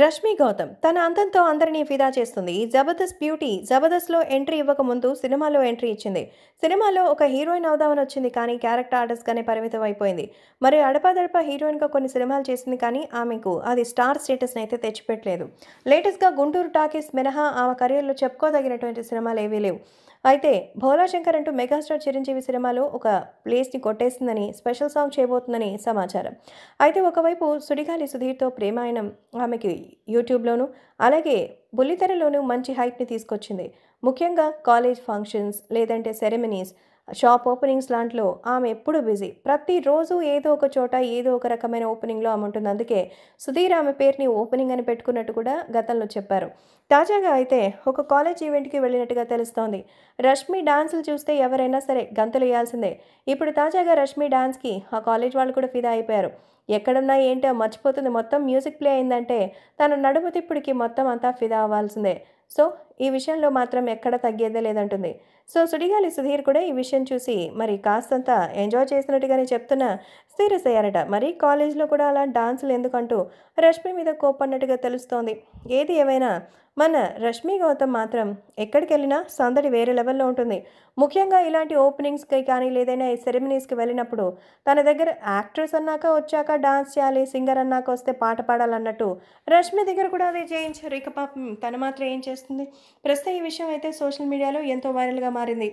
రష్మి గౌతమ్ తన అంతంతో అందరినీ ఫిదా చేస్తుంది జబర్దస్త్ బ్యూటీ జబర్దస్త్లో ఎంట్రీ ఇవ్వకముందు సినిమాలో ఎంట్రీ ఇచ్చింది సినిమాలో ఒక హీరోయిన్ అవుదామని వచ్చింది కానీ క్యారెక్టర్ ఆర్టిస్ట్గానే పరిమితం అయిపోయింది మరి అడపాదడప హీరోయిన్గా కొన్ని సినిమాలు చేసింది కానీ ఆమెకు అది స్టార్ స్టేటస్ని అయితే తెచ్చిపెట్టలేదు లేటెస్ట్గా గుంటూరు టాకీస్ మినహా ఆమె కెరీర్లో చెప్పుకోదగినటువంటి సినిమాలు ఏవీ లేవు అయితే భోలాశంకర్ అంటూ మెగాస్టార్ చిరంజీవి సినిమాలో ఒక ప్లేస్ని కొట్టేసిందని స్పెషల్ సాంగ్ చేయబోతుందని సమాచారం అయితే ఒకవైపు సుడిగాలి సుధీర్తో ప్రేమాయణం ఆమెకి యూట్యూబ్లోనూ అలాగే బుల్లితెరలోనూ మంచి హైప్ని తీసుకొచ్చింది ముఖ్యంగా కాలేజ్ ఫంక్షన్స్ లేదంటే సెరమనీస్ షాప్ ఓపెనింగ్స్ లాంట్లో ఆమె ఎప్పుడు బిజీ ప్రతిరోజు ఏదో ఒక చోట ఏదో ఒక రకమైన ఓపెనింగ్లో ఆమె ఉంటుంది అందుకే సుధీర్ ఆమె పేరుని ఓపెనింగ్ అని పెట్టుకున్నట్టు కూడా గతంలో చెప్పారు తాజాగా అయితే ఒక కాలేజ్ ఈవెంట్కి వెళ్ళినట్టుగా తెలుస్తోంది రష్మి డాన్సులు చూస్తే ఎవరైనా సరే గంతులు వేయాల్సిందే ఇప్పుడు తాజాగా రష్మి డాన్స్కి ఆ కాలేజ్ వాళ్ళు కూడా ఫిదా అయిపోయారు ఎక్కడున్నా ఏంటో మర్చిపోతుంది మొత్తం మ్యూజిక్ ప్లే అయిందంటే తన నడుము తిప్పుడికి మొత్తం అంతా ఫిదా అవ్వాల్సిందే సో ఈ విషయంలో మాత్రం ఎక్కడ తగ్గేదే లేదంటుంది సో సుడిగాలి సుధీర్ కూడా ఈ విషయం చూసి మరి కాస్తంత ఎంజాయ్ చేసినట్టుగానే చెప్తున్న సీరియస్ అయ్యారట మరి కాలేజ్లో కూడా అలా డాన్సులు ఎందుకంటూ రష్మి మీద కోపన్నట్టుగా తెలుస్తోంది ఏది ఏమైనా మన రష్మి గౌతమ్ మాత్రం ఎక్కడికి వెళ్ళినా సందడి వేరే లెవెల్లో ఉంటుంది ముఖ్యంగా ఇలాంటి ఓపెనింగ్స్కి కానీ లేదైనా ఈ సెరమనీస్కి వెళ్ళినప్పుడు తన దగ్గర యాక్ట్రెస్ అన్నాక వచ్చాక డాన్స్ చేయాలి సింగర్ అన్నాక వస్తే పాట పాడాలన్నట్టు రష్మి దగ్గర కూడా అదే చేయించారు ఇక పాపం తను మాత్రం ఏం చేస్తుంది ప్రస్తుతం ఈ విషయం అయితే సోషల్ మీడియాలో ఎంతో వైరల్గా మారింది